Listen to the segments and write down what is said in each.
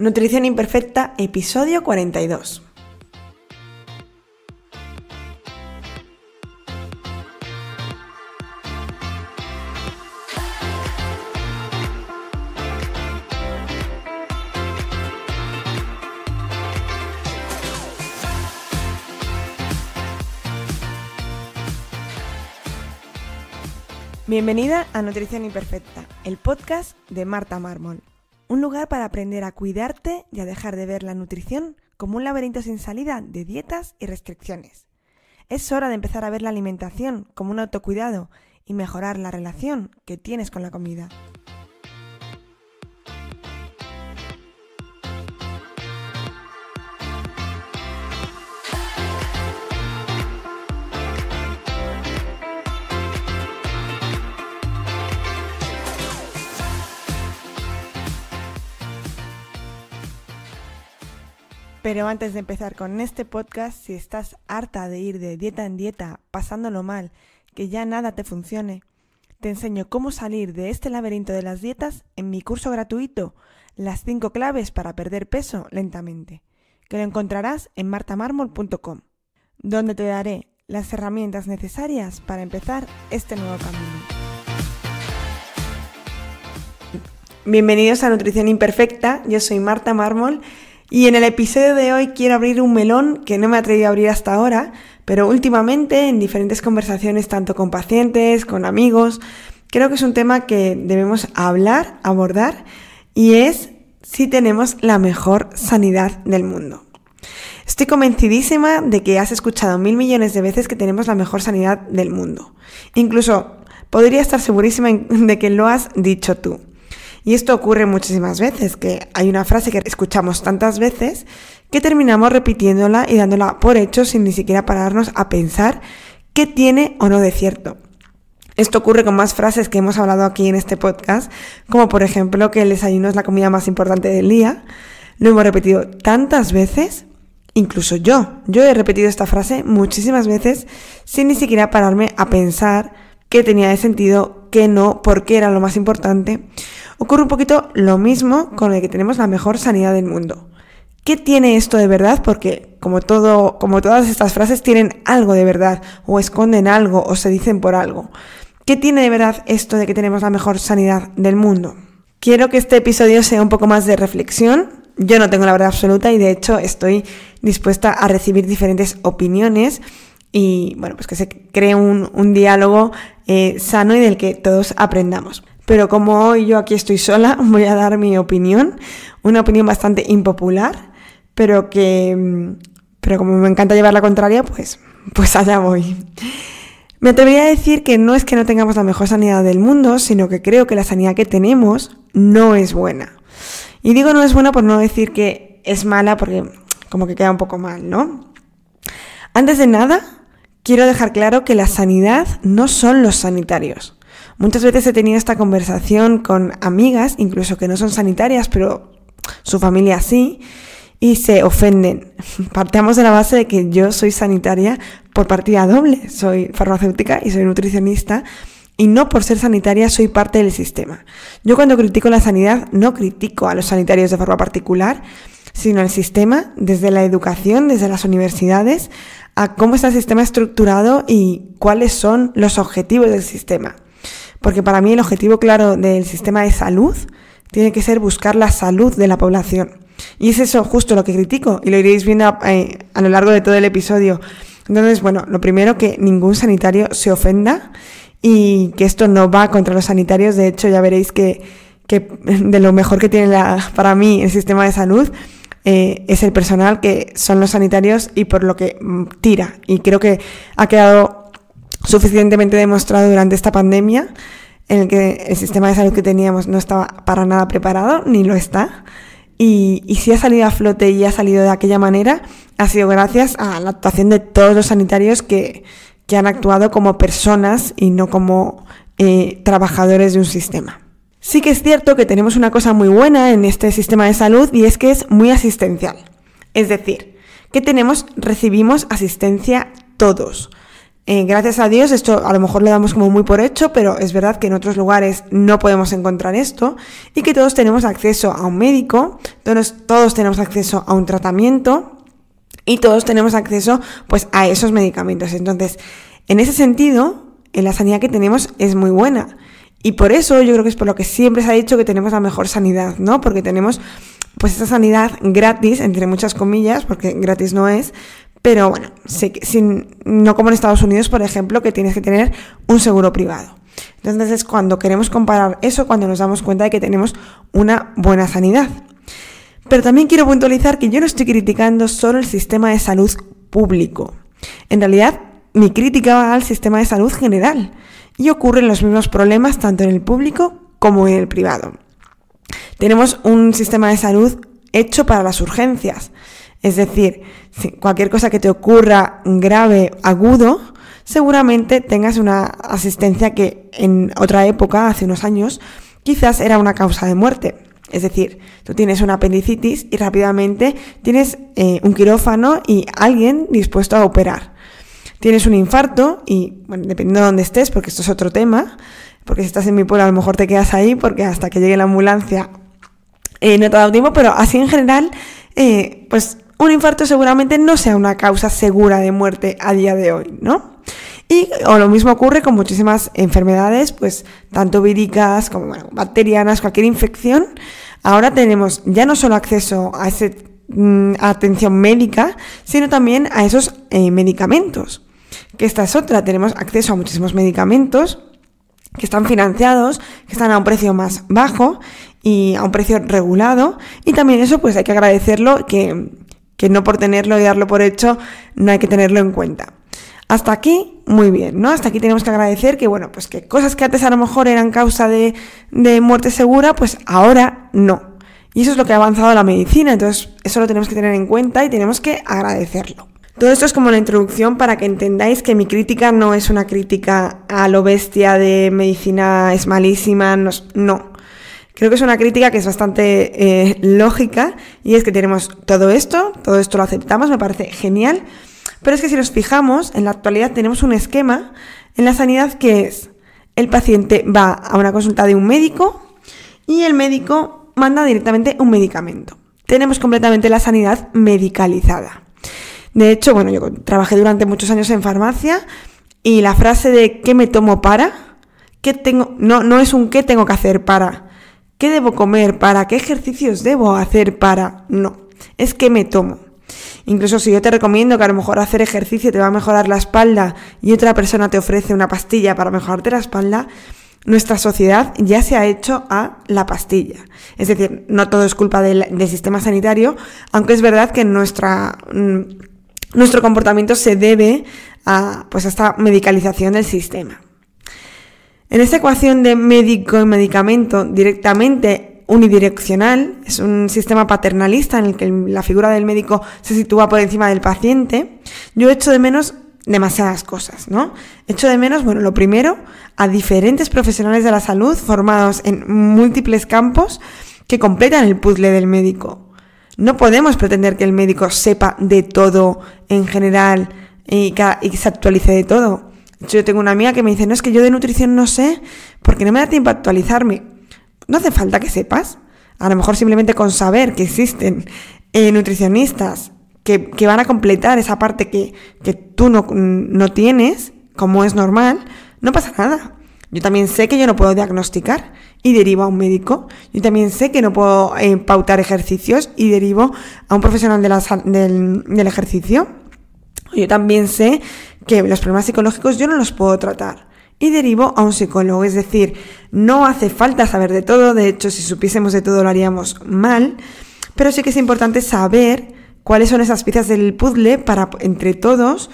Nutrición Imperfecta, episodio 42. Bienvenida a Nutrición Imperfecta, el podcast de Marta Mármol un lugar para aprender a cuidarte y a dejar de ver la nutrición como un laberinto sin salida de dietas y restricciones. Es hora de empezar a ver la alimentación como un autocuidado y mejorar la relación que tienes con la comida. Pero antes de empezar con este podcast, si estás harta de ir de dieta en dieta, pasándolo mal, que ya nada te funcione, te enseño cómo salir de este laberinto de las dietas en mi curso gratuito, Las 5 claves para perder peso lentamente, que lo encontrarás en martamarmol.com, donde te daré las herramientas necesarias para empezar este nuevo camino. Bienvenidos a Nutrición Imperfecta, yo soy Marta Mármol y en el episodio de hoy quiero abrir un melón que no me atreví a abrir hasta ahora, pero últimamente en diferentes conversaciones, tanto con pacientes, con amigos, creo que es un tema que debemos hablar, abordar, y es si tenemos la mejor sanidad del mundo. Estoy convencidísima de que has escuchado mil millones de veces que tenemos la mejor sanidad del mundo. Incluso podría estar segurísima de que lo has dicho tú. Y esto ocurre muchísimas veces, que hay una frase que escuchamos tantas veces que terminamos repitiéndola y dándola por hecho sin ni siquiera pararnos a pensar qué tiene o no de cierto. Esto ocurre con más frases que hemos hablado aquí en este podcast, como por ejemplo que el desayuno es la comida más importante del día. Lo hemos repetido tantas veces, incluso yo. Yo he repetido esta frase muchísimas veces sin ni siquiera pararme a pensar qué tenía de sentido, qué no, por qué era lo más importante. Ocurre un poquito lo mismo con el que tenemos la mejor sanidad del mundo. ¿Qué tiene esto de verdad? Porque como todo, como todas estas frases tienen algo de verdad, o esconden algo, o se dicen por algo. ¿Qué tiene de verdad esto de que tenemos la mejor sanidad del mundo? Quiero que este episodio sea un poco más de reflexión. Yo no tengo la verdad absoluta y de hecho estoy dispuesta a recibir diferentes opiniones y bueno, pues que se cree un, diálogo eh, sano y del que todos aprendamos. Pero como hoy yo aquí estoy sola, voy a dar mi opinión, una opinión bastante impopular, pero que, mm, pero como me encanta llevar la contraria, pues, pues allá voy. Me atrevería a decir que no es que no tengamos la mejor sanidad del mundo, sino que creo que la sanidad que tenemos no es buena. Y digo no es buena por no decir que es mala, porque como que queda un poco mal, ¿no? Antes de nada, Quiero dejar claro que la sanidad no son los sanitarios. Muchas veces he tenido esta conversación con amigas, incluso que no son sanitarias, pero su familia sí, y se ofenden. Partamos de la base de que yo soy sanitaria por partida doble, soy farmacéutica y soy nutricionista, y no por ser sanitaria soy parte del sistema. Yo cuando critico la sanidad no critico a los sanitarios de forma particular, sino el sistema, desde la educación, desde las universidades, a cómo está el sistema estructurado y cuáles son los objetivos del sistema. Porque para mí el objetivo claro del sistema de salud tiene que ser buscar la salud de la población. Y es eso justo lo que critico, y lo iréis viendo eh, a, lo largo de todo el episodio. Entonces, bueno, lo primero que ningún sanitario se ofenda y que esto no va contra los sanitarios. De hecho, ya veréis que, que de lo mejor que tiene la, para mí el sistema de salud eh, es el personal, que son los sanitarios y por lo que mm, tira. Y creo que ha quedado suficientemente demostrado durante esta pandemia en el que el sistema de salud que teníamos no estaba para nada preparado, ni lo está. Y, si ha salido a flote y ha salido de aquella manera, ha sido gracias a la actuación de todos los sanitarios que, han actuado como personas y no como eh, trabajadores de un sistema. Sí que es cierto que tenemos una cosa muy buena en este sistema de salud y es que es muy asistencial. Es decir, que tenemos, recibimos asistencia todos. Eh, gracias a Dios, esto a lo mejor le damos como muy por hecho, pero es verdad que en otros lugares no podemos encontrar esto y que todos tenemos acceso a un médico, todos, todos tenemos acceso a un tratamiento y todos tenemos acceso pues a esos medicamentos. Entonces, en ese sentido, la sanidad que tenemos es muy buena. Y por eso yo creo que es por lo que siempre se ha dicho que tenemos la mejor sanidad, ¿no? Porque tenemos pues esa sanidad gratis, entre muchas comillas, porque gratis no es, pero bueno, sin, no como en Estados Unidos, por ejemplo, que tienes que tener un seguro privado. Entonces es cuando queremos comparar eso, cuando nos damos cuenta de que tenemos una buena sanidad. Pero también quiero puntualizar que yo no estoy criticando solo el sistema de salud público. En realidad, mi crítica va al sistema de salud general y ocurren los mismos problemas tanto en el público como en el privado. Tenemos un sistema de salud hecho para las urgencias, es decir, cualquier cosa que te ocurra grave, agudo, seguramente tengas una asistencia que en otra época, hace unos años, quizás era una causa de muerte. Es decir, tú tienes una apendicitis y rápidamente tienes eh, un quirófano y alguien dispuesto a operar tienes un infarto y, bueno, dependiendo de dónde estés, porque esto es otro tema, porque si estás en mi pueblo a lo mejor te quedas ahí porque hasta que llegue la ambulancia eh, no te ha dado tiempo, pero así en general, eh, pues un infarto seguramente no sea una causa segura de muerte a día de hoy, ¿no? Y lo mismo ocurre con muchísimas enfermedades, pues tanto víricas como bacterianas, cualquier infección. Ahora tenemos ya no solo acceso a esa mm, atención médica, sino también a esos eh, medicamentos que esta es otra, tenemos acceso a muchísimos medicamentos que están financiados, que están a un precio más bajo y a un precio regulado. Y también eso pues hay que agradecerlo, que, no por tenerlo y darlo por hecho, no hay que tenerlo en cuenta. Hasta aquí, muy bien, ¿no? Hasta aquí tenemos que agradecer que, bueno, pues que cosas que antes a lo mejor eran causa de, de muerte segura, pues ahora no. Y eso es lo que ha avanzado la medicina, entonces eso lo tenemos que tener en cuenta y tenemos que agradecerlo. Todo esto es como la introducción para que entendáis que mi crítica no es una crítica a lo bestia de medicina es malísima, no. Creo que es una crítica que es bastante eh, lógica y es que tenemos todo esto, todo esto lo aceptamos, me parece genial, pero es que si nos fijamos, en la actualidad tenemos un esquema en la sanidad que es el paciente va a una consulta de un médico y el médico manda directamente un medicamento. Tenemos completamente la sanidad medicalizada. De hecho, bueno, yo trabajé durante muchos años en farmacia y la frase de ¿qué me tomo para? ¿Qué tengo? No, no es un ¿qué tengo que hacer para? ¿Qué debo comer para? ¿Qué ejercicios debo hacer para? No, es ¿qué me tomo? Incluso si yo te recomiendo que a lo mejor hacer ejercicio te va a mejorar la espalda y otra persona te ofrece una pastilla para mejorarte la espalda, nuestra sociedad ya se ha hecho a la pastilla. Es decir, no todo es culpa del, sistema sanitario, aunque es verdad que nuestra... Mm, nuestro comportamiento se debe a, pues, esta medicalización del sistema. En esta ecuación de médico y medicamento directamente unidireccional, es un sistema paternalista en el que la figura del médico se sitúa por encima del paciente, yo echo de menos demasiadas cosas, ¿no? Echo de menos, bueno, lo primero, a diferentes profesionales de la salud formados en múltiples campos que completan el puzzle del médico. No podemos pretender que el médico sepa de todo en general y, que se actualice de todo. Yo tengo una amiga que me dice, no es que yo de nutrición no sé porque no me da tiempo a actualizarme. No hace falta que sepas. A lo mejor simplemente con saber que existen eh, nutricionistas que, van a completar esa parte que, tú no, no tienes, como es normal, no pasa nada. Yo también sé que yo no puedo diagnosticar y derivo a un médico. Yo también sé que no puedo eh, pautar ejercicios y derivo a un profesional de del ejercicio. Yo también sé que los problemas psicológicos yo no los puedo tratar y derivo a un psicólogo. Es decir, no hace falta saber de todo, de hecho si supiésemos de todo lo haríamos mal, pero sí que es importante saber cuáles son esas piezas del puzzle para entre todos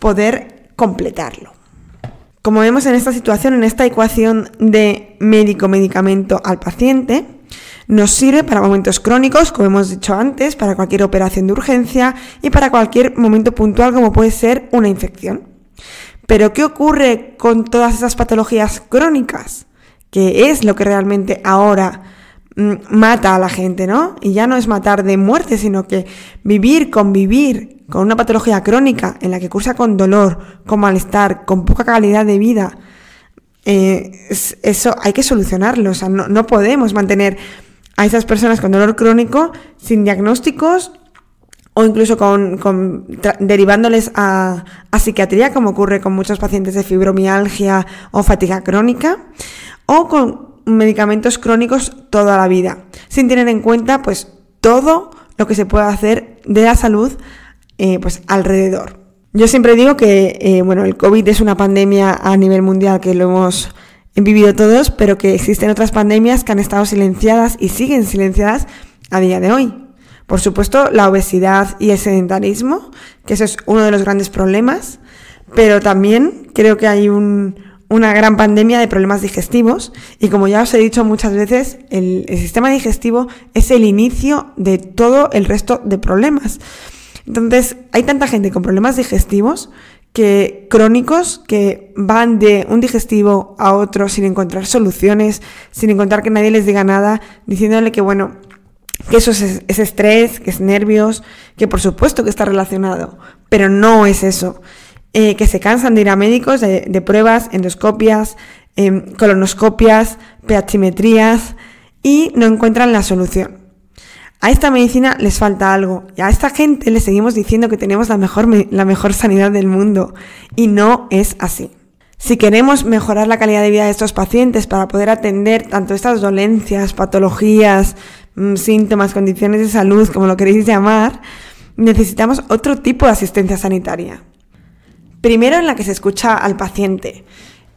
poder completarlo. Como vemos en esta situación, en esta ecuación de médico-medicamento al paciente, nos sirve para momentos crónicos, como hemos dicho antes, para cualquier operación de urgencia y para cualquier momento puntual como puede ser una infección. Pero ¿qué ocurre con todas esas patologías crónicas? Que es lo que realmente ahora Mm, mata a la gente, ¿no? Y ya no es matar de muerte, sino que vivir, convivir con una patología crónica en la que cursa con dolor, con malestar, con poca calidad de vida, eh, eso hay que solucionarlo. O sea, no, podemos mantener a esas personas con dolor crónico sin diagnósticos o incluso con, derivándoles a, a, psiquiatría, como ocurre con muchos pacientes de fibromialgia o fatiga crónica, o con medicamentos crónicos toda la vida, sin tener en cuenta pues todo lo que se puede hacer de la salud eh, pues alrededor. Yo siempre digo que eh, bueno, el COVID es una pandemia a nivel mundial que lo hemos vivido todos, pero que existen otras pandemias que han estado silenciadas y siguen silenciadas a día de hoy. Por supuesto, la obesidad y el sedentarismo, que eso es uno de los grandes problemas, pero también creo que hay un, una gran pandemia de problemas digestivos y como ya os he dicho muchas veces, el, sistema digestivo es el inicio de todo el resto de problemas. Entonces, hay tanta gente con problemas digestivos que crónicos que van de un digestivo a otro sin encontrar soluciones, sin encontrar que nadie les diga nada, diciéndole que bueno, que eso es estrés, que es nervios, que por supuesto que está relacionado, pero no es eso. Eh, que se cansan de ir a médicos, de, pruebas, endoscopias, em, colonoscopias, peachimetrías y no encuentran la solución. A esta medicina les falta algo y a esta gente le seguimos diciendo que tenemos la mejor sanidad del mundo y no es así. Si queremos mejorar la calidad de vida de estos pacientes para poder atender tanto estas dolencias, patologías, mm, síntomas, condiciones de salud, como lo queréis llamar, necesitamos otro tipo de asistencia sanitaria. Primero en la que se escucha al paciente.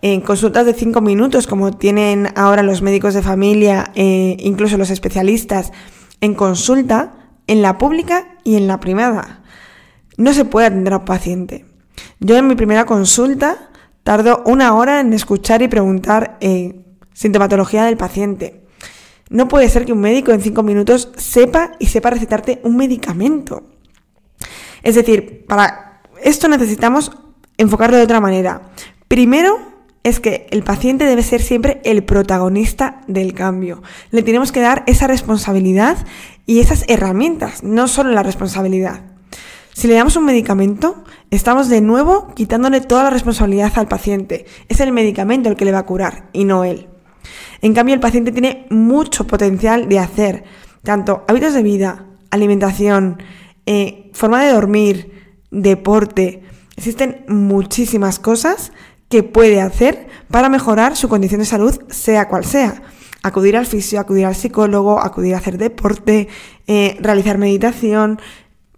En consultas de cinco minutos, como tienen ahora los médicos de familia, eh, incluso los especialistas, en consulta, en la pública y en la privada. No se puede atender al paciente. Yo en mi primera consulta tardo una hora en escuchar y preguntar eh, sintomatología del paciente. No puede ser que un médico en cinco minutos sepa y sepa recetarte un medicamento. Es decir, para esto necesitamos enfocarlo de otra manera. Primero, es que el paciente debe ser siempre el protagonista del cambio. Le tenemos que dar esa responsabilidad y esas herramientas, no solo la responsabilidad. Si le damos un medicamento, estamos de nuevo quitándole toda la responsabilidad al paciente. Es el medicamento el que le va a curar y no él. En cambio, el paciente tiene mucho potencial de hacer, tanto hábitos de vida, alimentación, eh, forma de dormir, deporte, Existen muchísimas cosas que puede hacer para mejorar su condición de salud, sea cual sea. Acudir al fisio, acudir al psicólogo, acudir a hacer deporte, eh, realizar meditación,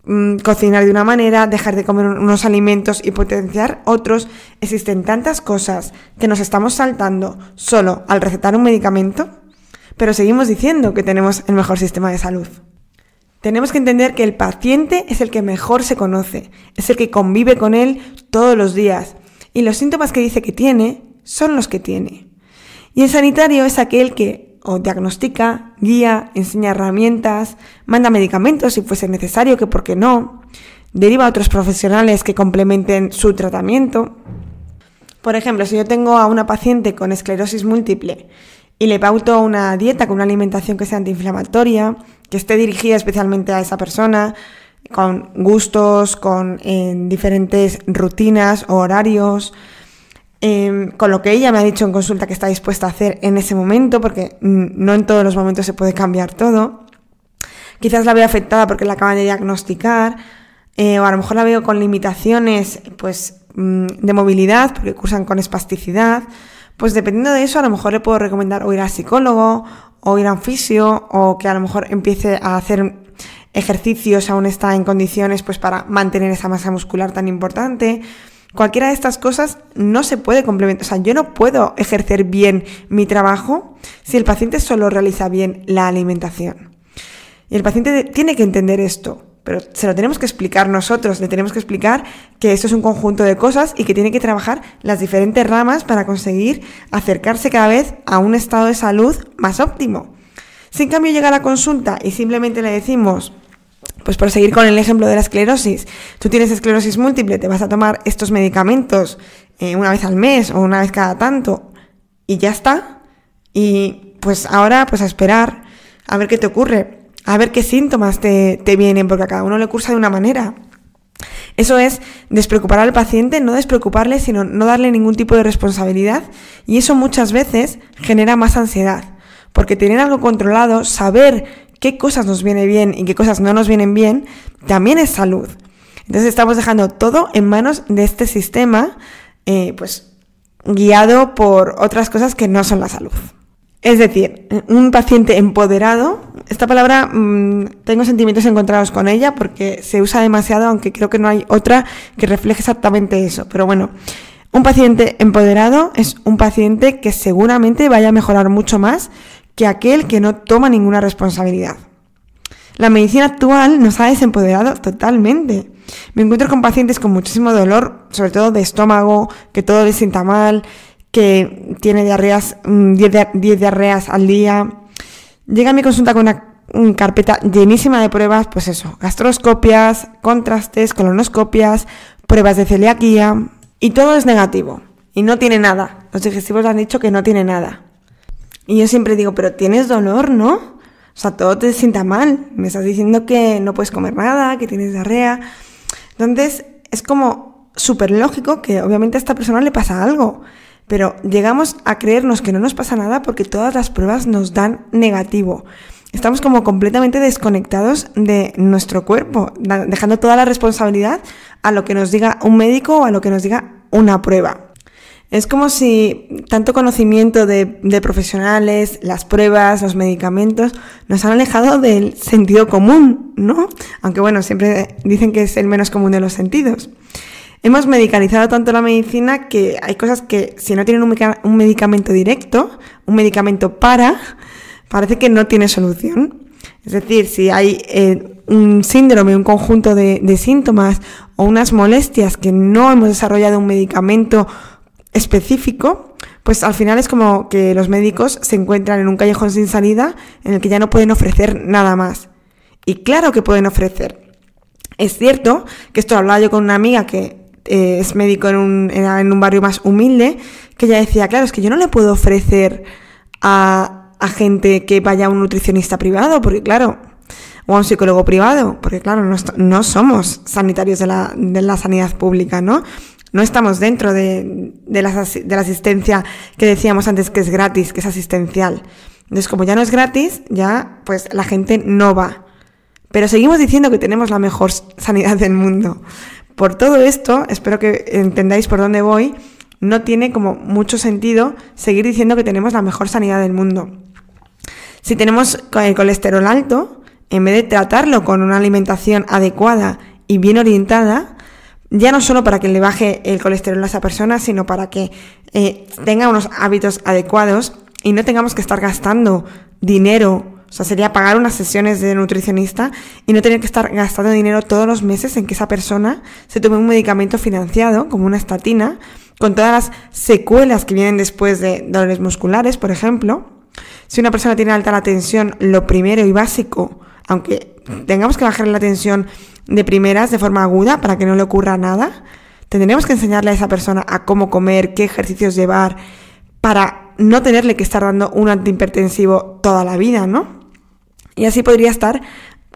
mm, cocinar de una manera, dejar de comer unos alimentos y potenciar otros. Existen tantas cosas que nos estamos saltando solo al recetar un medicamento, pero seguimos diciendo que tenemos el mejor sistema de salud. Tenemos que entender que el paciente es el que mejor se conoce, es el que convive con él todos los días y los síntomas que dice que tiene son los que tiene. Y el sanitario es aquel que diagnostica, guía, enseña herramientas, manda medicamentos si fuese necesario, que por qué no, deriva a otros profesionales que complementen su tratamiento. Por ejemplo, si yo tengo a una paciente con esclerosis múltiple y le pauto una dieta con una alimentación que sea antiinflamatoria, que esté dirigida especialmente a esa persona, con gustos, con diferentes rutinas o horarios, em, con lo que ella me ha dicho en consulta que está dispuesta a hacer en ese momento, porque no en todos los momentos se puede cambiar todo. Quizás la veo afectada porque la acaban de diagnosticar, eh, o a lo mejor la veo con limitaciones pues, mm, de movilidad, porque cursan con espasticidad pues dependiendo de eso a lo mejor le puedo recomendar o ir a psicólogo o ir a un fisio o que a lo mejor empiece a hacer ejercicios aún está en condiciones pues para mantener esa masa muscular tan importante. Cualquiera de estas cosas no se puede complementar. O sea, yo no puedo ejercer bien mi trabajo si el paciente solo realiza bien la alimentación. Y el paciente tiene que entender esto pero se lo tenemos que explicar nosotros, le tenemos que explicar que esto es un conjunto de cosas y que tiene que trabajar las diferentes ramas para conseguir acercarse cada vez a un estado de salud más óptimo. Si en cambio llega la consulta y simplemente le decimos, pues por seguir con el ejemplo de la esclerosis, tú tienes esclerosis múltiple, te vas a tomar estos medicamentos eh, una vez al mes o una vez cada tanto y ya está. Y pues ahora pues a esperar a ver qué te ocurre a ver qué síntomas te, te vienen, porque a cada uno le cursa de una manera. Eso es despreocupar al paciente, no despreocuparle, sino no darle ningún tipo de responsabilidad y eso muchas veces genera más ansiedad, porque tener algo controlado, saber qué cosas nos vienen bien y qué cosas no nos vienen bien, también es salud. Entonces estamos dejando todo en manos de este sistema, eh, pues guiado por otras cosas que no son la salud. Es decir, un paciente empoderado, esta palabra mm, tengo sentimientos encontrados con ella porque se usa demasiado, aunque creo que no hay otra que refleje exactamente eso. Pero bueno, un paciente empoderado es un paciente que seguramente vaya a mejorar mucho más que aquel que no toma ninguna responsabilidad. La medicina actual nos ha desempoderado totalmente. Me encuentro con pacientes con muchísimo dolor, sobre todo de estómago, que todo les sienta mal, que tiene diarreas, 10 mm, diarreas al día. Llega a mi consulta con una carpeta llenísima de pruebas, pues eso, gastroscopias, contrastes, colonoscopias, pruebas de celiaquía, y todo es negativo, y no tiene nada. Los digestivos han dicho que no tiene nada. Y yo siempre digo, pero tienes dolor, ¿no? O sea, todo te sienta mal, me estás diciendo que no puedes comer nada, que tienes diarrea. Entonces, es como súper lógico que obviamente a esta persona le pasa algo. Pero llegamos a creernos que no nos pasa nada porque todas las pruebas nos dan negativo. Estamos como completamente desconectados de nuestro cuerpo, dejando toda la responsabilidad a lo que nos diga un médico o a lo que nos diga una prueba. Es como si tanto conocimiento de, profesionales, las pruebas, los medicamentos, nos han alejado del sentido común, ¿no? Aunque bueno, siempre dicen que es el menos común de los sentidos. Hemos medicalizado tanto la medicina que hay cosas que si no tienen un, medicamento directo, un medicamento para, parece que no tiene solución. Es decir, si hay eh, un síndrome, un conjunto de, síntomas o unas molestias que no hemos desarrollado un medicamento específico, pues al final es como que los médicos se encuentran en un callejón sin salida en el que ya no pueden ofrecer nada más. Y claro que pueden ofrecer. Es cierto que esto lo hablaba yo con una amiga que eh, es médico en un, barrio más humilde, que ya decía, claro, es que yo no le puedo ofrecer a, gente que vaya a un nutricionista privado, porque claro, o a un psicólogo privado, porque claro, no, somos sanitarios de la, sanidad pública, ¿no? No estamos dentro de, de, la, de la asistencia que decíamos antes que es gratis, que es asistencial. Entonces, como ya no es gratis, ya pues la gente no va. Pero seguimos diciendo que tenemos la mejor sanidad del mundo. Por todo esto, espero que entendáis por dónde voy, no tiene como mucho sentido seguir diciendo que tenemos la mejor sanidad del mundo. Si tenemos el colesterol alto, en vez de tratarlo con una alimentación adecuada y bien orientada, ya no solo para que le baje el colesterol a esa persona, sino para que eh, tenga unos hábitos adecuados y no tengamos que estar gastando dinero o sea, sería pagar unas sesiones de nutricionista y no tener que estar gastando dinero todos los meses en que esa persona se tome un medicamento financiado, como una estatina, con todas las secuelas que vienen después de dolores musculares, por ejemplo. Si una persona tiene alta la tensión, lo primero y básico, aunque tengamos que bajar la tensión de primeras de forma aguda para que no le ocurra nada, tendremos que enseñarle a esa persona a cómo comer, qué ejercicios llevar, para no tenerle que estar dando un antihipertensivo toda la vida, ¿no? Y así podría estar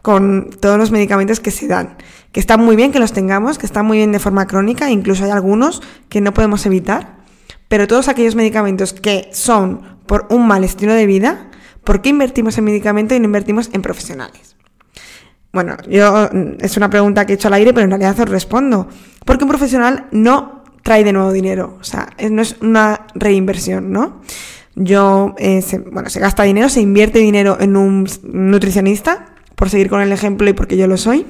con todos los medicamentos que se dan, que está muy bien que los tengamos, que está muy bien de forma crónica, incluso hay algunos que no podemos evitar, pero todos aquellos medicamentos que son por un mal estilo de vida, ¿por qué invertimos en medicamento y no invertimos en profesionales? Bueno, yo mm, es una pregunta que he hecho al aire, pero en realidad os respondo. Porque un profesional no trae de nuevo dinero, o sea, no es una reinversión, ¿no? Yo, eh, se, bueno, se gasta dinero, se invierte dinero en un nutricionista, por seguir con el ejemplo y porque yo lo soy.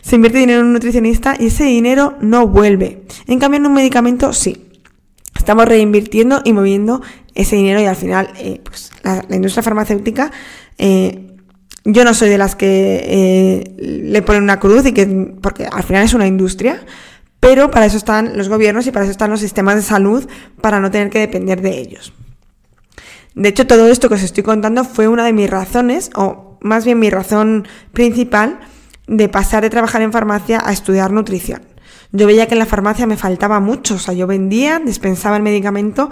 Se invierte dinero en un nutricionista y ese dinero no vuelve. En cambio, en un medicamento sí. Estamos reinvirtiendo y moviendo ese dinero y al final, eh, pues, la, industria farmacéutica eh, yo no soy de las que eh, le ponen una cruz y que porque al final es una industria, pero para eso están los gobiernos y para eso están los sistemas de salud para no tener que depender de ellos. De hecho, todo esto que os estoy contando fue una de mis razones, o más bien mi razón principal, de pasar de trabajar en farmacia a estudiar nutrición. Yo veía que en la farmacia me faltaba mucho, o sea, yo vendía, dispensaba el medicamento,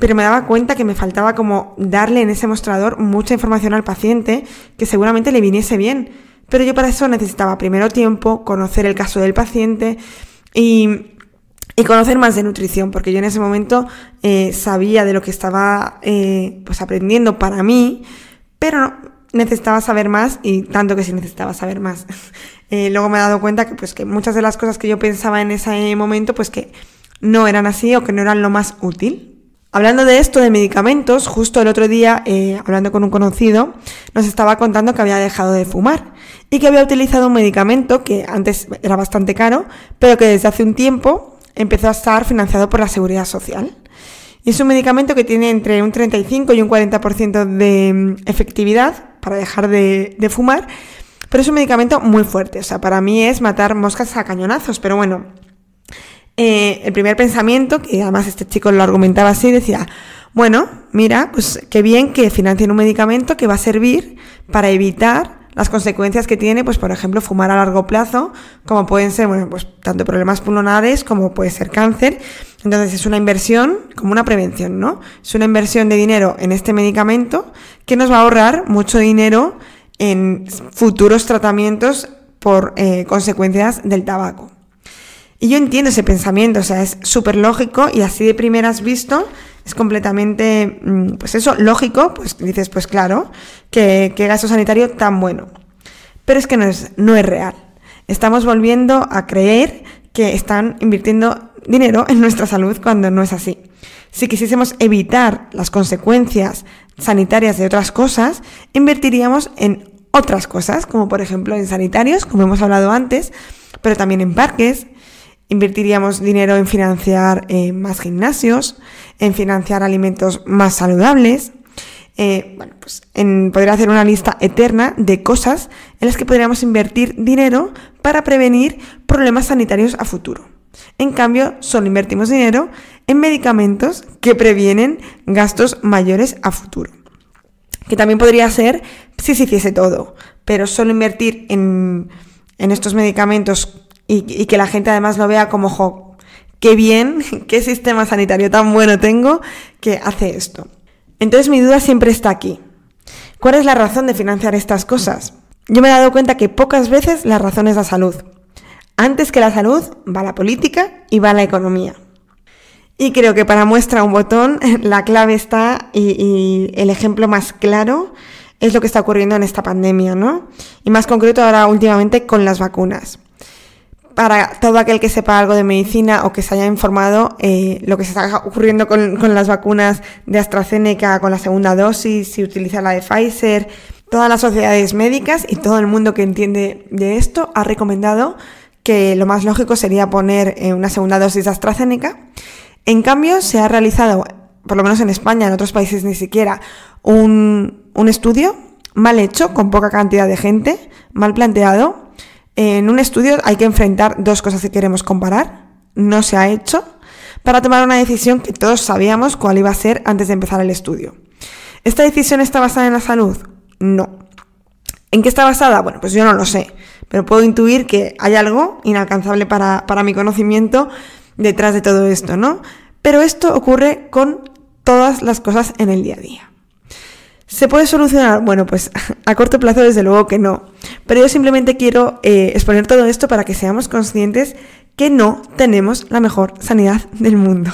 pero me daba cuenta que me faltaba como darle en ese mostrador mucha información al paciente que seguramente le viniese bien. Pero yo para eso necesitaba primero tiempo, conocer el caso del paciente y y conocer más de nutrición, porque yo en ese momento eh, sabía de lo que estaba eh, pues aprendiendo para mí, pero necesitaba saber más y tanto que sí necesitaba saber más. Eh, luego me he dado cuenta que, pues, que muchas de las cosas que yo pensaba en ese momento, pues que no eran así o que no eran lo más útil. Hablando de esto, de medicamentos, justo el otro día, hablando con un conocido, nos estaba contando que había dejado de fumar y que había utilizado un medicamento que antes era bastante caro, pero que desde hace un tiempo, empezó a estar financiado por la Seguridad Social. Y es un medicamento que tiene entre un 35 y un 40% de mm, efectividad para dejar de, fumar, pero es un medicamento muy fuerte. O sea, para mí es matar moscas a cañonazos, pero bueno, eh, el primer pensamiento, que además este chico lo argumentaba así, decía, bueno, mira, pues qué bien que financien un medicamento que va a servir para evitar las consecuencias que tiene, pues por ejemplo, fumar a largo plazo, como pueden ser, pues tanto problemas pulmonares como puede ser cáncer. Entonces es una inversión como una prevención, ¿no? Es una inversión de dinero en este medicamento que nos va a ahorrar mucho dinero en futuros tratamientos por eh, consecuencias del tabaco. Y yo entiendo ese pensamiento, o sea, es súper lógico y así de primeras visto es completamente, mm, pues eso, lógico, pues dices, pues claro, que, gasto sanitario tan bueno. Pero es que no es, no es real. Estamos volviendo a creer que están invirtiendo dinero en nuestra salud cuando no es así. Si quisiésemos evitar las consecuencias sanitarias de otras cosas, invertiríamos en otras cosas, como por ejemplo en sanitarios, como hemos hablado antes, pero también en parques, Invertiríamos dinero en financiar eh, más gimnasios, en financiar alimentos más saludables, eh, bueno, pues en poder hacer una lista eterna de cosas en las que podríamos invertir dinero para prevenir problemas sanitarios a futuro. En cambio, solo invertimos dinero en medicamentos que previenen gastos mayores a futuro. Que también podría ser si se hiciese todo, pero solo invertir en, en estos medicamentos y, que la gente además lo vea como, jo, qué bien, qué sistema sanitario tan bueno tengo que hace esto. Entonces mi duda siempre está aquí. ¿Cuál es la razón de financiar estas cosas? Yo me he dado cuenta que pocas veces la razón es la salud. Antes que la salud va la política y va la economía. Y creo que para muestra un botón, la clave está y, y, el ejemplo más claro es lo que está ocurriendo en esta pandemia, ¿no? Y más concreto ahora últimamente con las vacunas para todo aquel que sepa algo de medicina o que se haya informado, eh, lo que se está ocurriendo con, las vacunas de AstraZeneca, con la segunda dosis, si utiliza la de Pfizer, todas las sociedades médicas y todo el mundo que entiende de esto ha recomendado que lo más lógico sería poner eh, una segunda dosis de AstraZeneca. En cambio, se ha realizado, por lo menos en España, en otros países ni siquiera, un, un estudio mal hecho, con poca cantidad de gente, mal planteado, en un estudio hay que enfrentar dos cosas que queremos comparar. No se ha hecho para tomar una decisión que todos sabíamos cuál iba a ser antes de empezar el estudio. ¿Esta decisión está basada en la salud? No. ¿En qué está basada? Bueno, pues yo no lo sé, pero puedo intuir que hay algo inalcanzable para, para mi conocimiento detrás de todo esto, ¿no? Pero esto ocurre con todas las cosas en el día a día. ¿Se puede solucionar? Bueno, pues a corto plazo desde luego que no. Pero yo simplemente quiero eh, exponer todo esto para que seamos conscientes que no tenemos la mejor sanidad del mundo.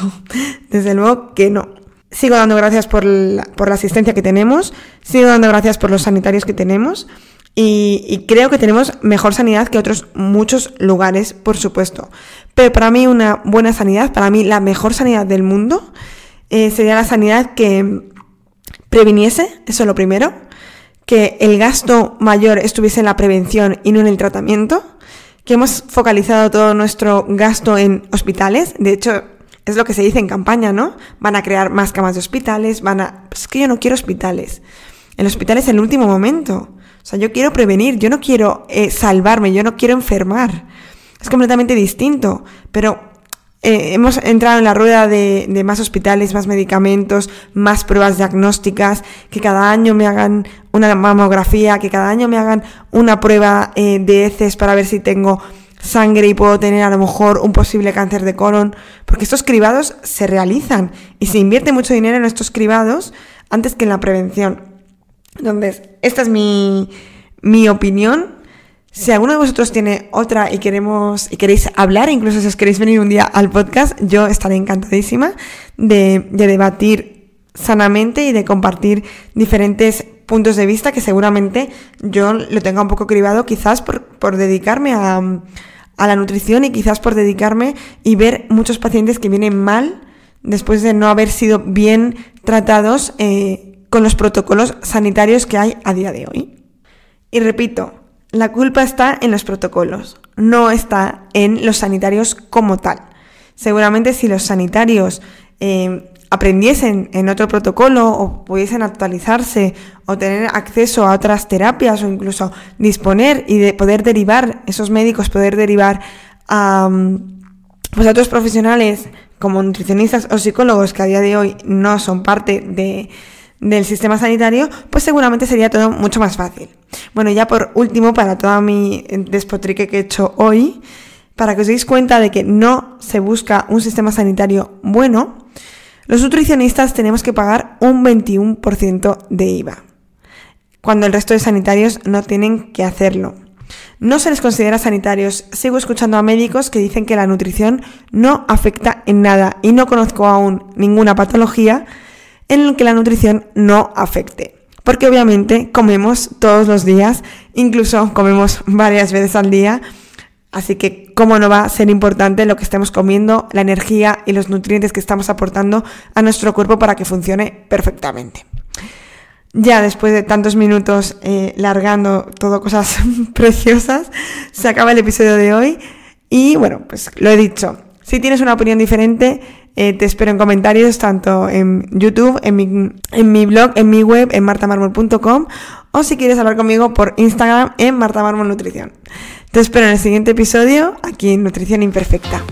Desde luego que no. Sigo dando gracias por la, asistencia que tenemos, sigo dando gracias por los sanitarios que tenemos y, creo que tenemos mejor sanidad que otros muchos lugares, por supuesto. Pero para mí una buena sanidad, para mí la mejor sanidad del mundo, eh, sería la sanidad que previniese, eso es lo primero, que el gasto mayor estuviese en la prevención y no en el tratamiento, que hemos focalizado todo nuestro gasto en hospitales, de hecho es lo que se dice en campaña, ¿no? Van a crear más camas de hospitales, van a... Pues es que yo no quiero hospitales. El hospital es el último momento. O sea, yo quiero prevenir, yo no quiero eh, salvarme, yo no quiero enfermar. Es completamente distinto, pero eh, hemos entrado en la rueda de, más hospitales, más medicamentos, más pruebas diagnósticas, que cada año me hagan una mamografía, que cada año me hagan una prueba eh, de heces para ver si tengo sangre y puedo tener a lo mejor un posible cáncer de colon, porque estos cribados se realizan y se invierte mucho dinero en estos cribados antes que en la prevención. Entonces, esta es mi, mi opinión si alguno de vosotros tiene otra y queremos y queréis hablar, incluso si os queréis venir un día al podcast, yo estaré encantadísima de, debatir sanamente y de compartir diferentes puntos de vista que seguramente yo lo tenga un poco cribado quizás por, dedicarme a, la nutrición y quizás por dedicarme y ver muchos pacientes que vienen mal después de no haber sido bien tratados eh, con los protocolos sanitarios que hay a día de hoy. Y repito, la culpa está en los protocolos, no está en los sanitarios como tal. Seguramente si los sanitarios eh, aprendiesen en otro protocolo o pudiesen actualizarse o tener acceso a otras terapias o incluso disponer y poder derivar, esos médicos poder derivar a, mm, pues, a otros profesionales como nutricionistas o psicólogos que a día de hoy no son parte de, del sistema sanitario, pues seguramente sería todo mucho más fácil. Bueno, ya por último, para toda mi eh, despotrique que he hecho hoy, para que os deis cuenta de que no se busca un sistema sanitario bueno, los nutricionistas tenemos que pagar un 21% de IVA, cuando el resto de sanitarios no tienen que hacerlo. No se les considera sanitarios. Sigo escuchando a médicos que dicen que la nutrición no afecta en nada y no conozco aún ninguna patología en el que la nutrición no afecte. Porque obviamente comemos todos los días, incluso comemos varias veces al día, así que cómo no va a ser importante lo que estemos comiendo, la energía y los nutrientes que estamos aportando a nuestro cuerpo para que funcione perfectamente. Ya después de tantos minutos eh, largando todo cosas preciosas, se acaba el episodio de hoy. Y bueno, pues lo he dicho, si tienes una opinión diferente, eh, te espero en comentarios tanto en YouTube, en mi, blog, en mi web, en martamarmol.com o si quieres hablar conmigo por Instagram en nutrición. Te espero en el siguiente episodio aquí en Nutrición Imperfecta.